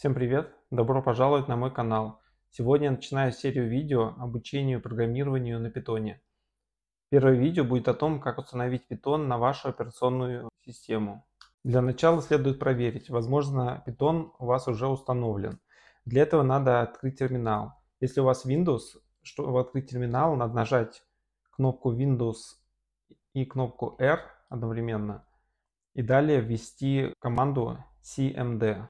Всем привет! Добро пожаловать на мой канал. Сегодня я начинаю серию видео обучению программированию на питоне. Первое видео будет о том, как установить питон на вашу операционную систему. Для начала следует проверить, возможно питон у вас уже установлен. Для этого надо открыть терминал. Если у вас Windows, чтобы открыть терминал, надо нажать кнопку Windows и кнопку R одновременно и далее ввести команду CMD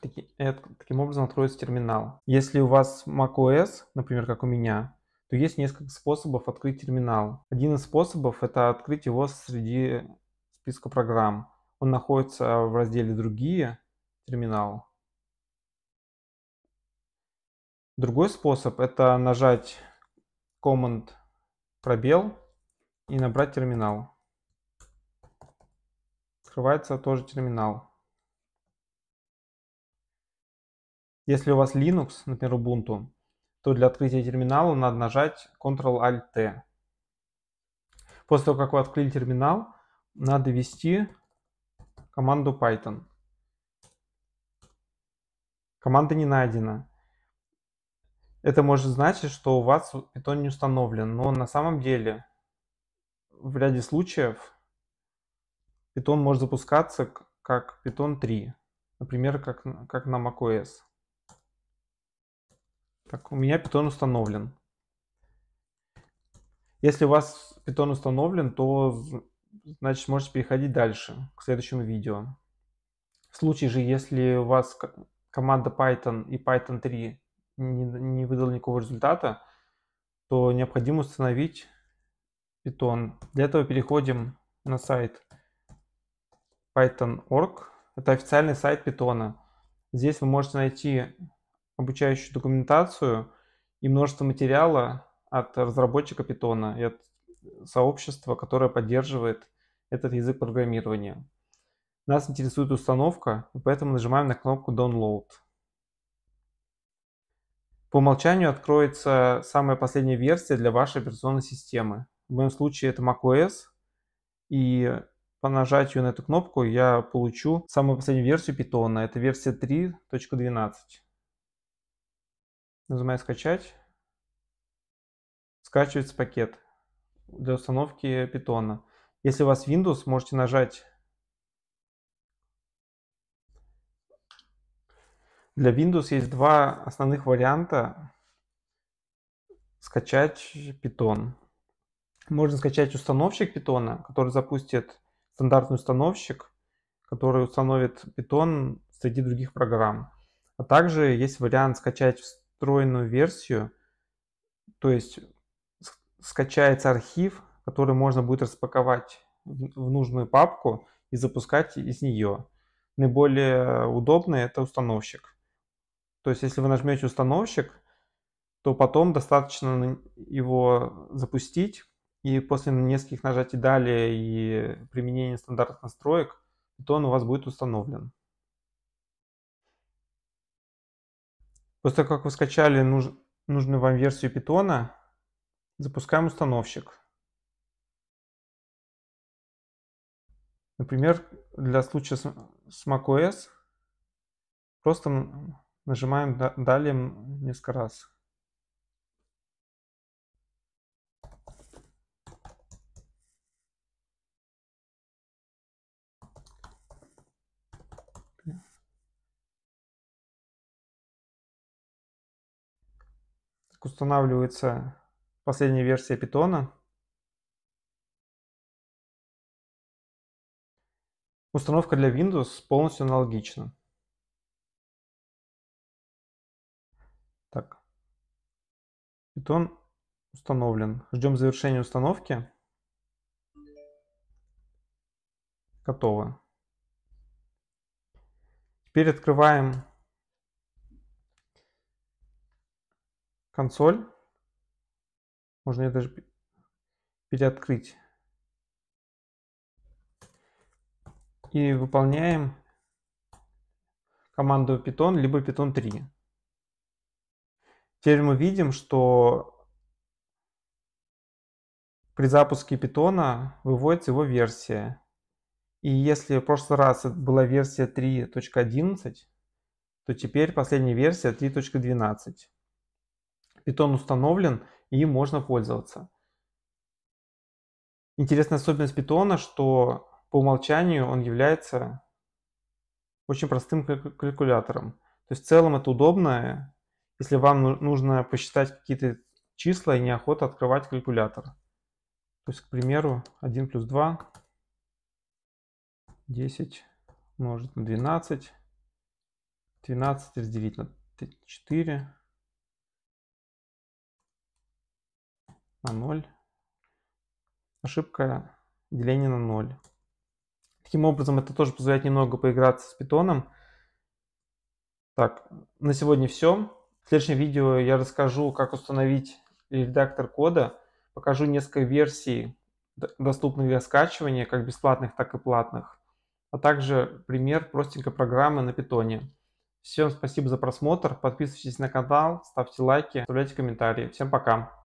таким образом откроется терминал. Если у вас macOS, например, как у меня, то есть несколько способов открыть терминал. Один из способов это открыть его среди списка программ. Он находится в разделе «Другие» терминал. Другой способ это нажать Command пробел и набрать терминал. Открывается тоже терминал. Если у вас Linux, например, Ubuntu, то для открытия терминала надо нажать Ctrl-Alt-T. После того, как вы открыли терминал, надо ввести команду Python. Команда не найдена. Это может значить, что у вас Python не установлен, но на самом деле в ряде случаев Python может запускаться как Python 3, например, как, как на macOS. Так, у меня питон установлен. Если у вас питон установлен, то значит можете переходить дальше, к следующему видео. В случае же, если у вас команда Python и Python 3 не, не выдала никакого результата, то необходимо установить Python. Для этого переходим на сайт python.org. Это официальный сайт Python. Здесь вы можете найти обучающую документацию и множество материала от разработчика питона и от сообщества, которое поддерживает этот язык программирования. Нас интересует установка, и поэтому нажимаем на кнопку Download. По умолчанию откроется самая последняя версия для вашей операционной системы. В моем случае это macOS, и по нажатию на эту кнопку я получу самую последнюю версию Python. Это версия 3.12. Нажимаю скачать. Скачивается пакет для установки питона. Если у вас Windows, можете нажать Для Windows есть два основных варианта скачать Python. Можно скачать установщик Python, который запустит стандартный установщик, который установит Python среди других программ. А также есть вариант скачать встроенную версию, то есть скачается архив, который можно будет распаковать в нужную папку и запускать из нее. Наиболее удобный это установщик. То есть если вы нажмете установщик, то потом достаточно его запустить, и после нескольких нажатий далее и применения стандартных настроек, то он у вас будет установлен. После того, как вы скачали нуж нужную вам версию Питона, запускаем установщик. Например, для случая с macOS просто нажимаем «Далее» несколько раз. устанавливается последняя версия питона. Установка для Windows полностью аналогична. Так. Питон установлен. Ждем завершения установки. Готово. Теперь открываем консоль. Можно ее даже переоткрыть. И выполняем команду Python, либо Python 3. Теперь мы видим, что при запуске Python выводится его версия. И если в прошлый раз это была версия 3.11, то теперь последняя версия 3.12. Python установлен и можно пользоваться. Интересная особенность Python, что по умолчанию он является очень простым калькулятором. То есть в целом это удобно, если вам ну, нужно посчитать какие-то числа и неохота открывать калькулятор. То есть, к примеру, 1 плюс 2, 10 умножить на 12, 12 разделить на 4, на 0. Ошибка деления на 0. Таким образом, это тоже позволяет немного поиграться с питоном. Так, на сегодня все. В следующем видео я расскажу, как установить редактор кода, покажу несколько версий, доступных для скачивания, как бесплатных, так и платных, а также пример простенькой программы на питоне. Всем спасибо за просмотр, подписывайтесь на канал, ставьте лайки, оставляйте комментарии. Всем пока!